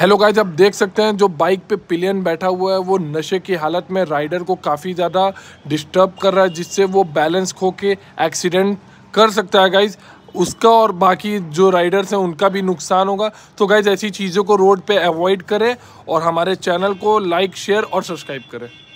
hello guys आप देख सकते हैं जो बाइक पे पिलियन बैठा हुआ है वो नशे की हालत में राइडर को काफ़ी ज़्यादा डिस्टर्ब कर रहा है जिससे वो बैलेंस खो के एक्सीडेंट कर सकता है गाइज उसका और बाकी जो राइडर्स हैं उनका भी नुकसान होगा तो गाइज ऐसी चीज़ों को रोड पे अवॉइड करें और हमारे चैनल को लाइक शेयर और सब्सक्राइब करें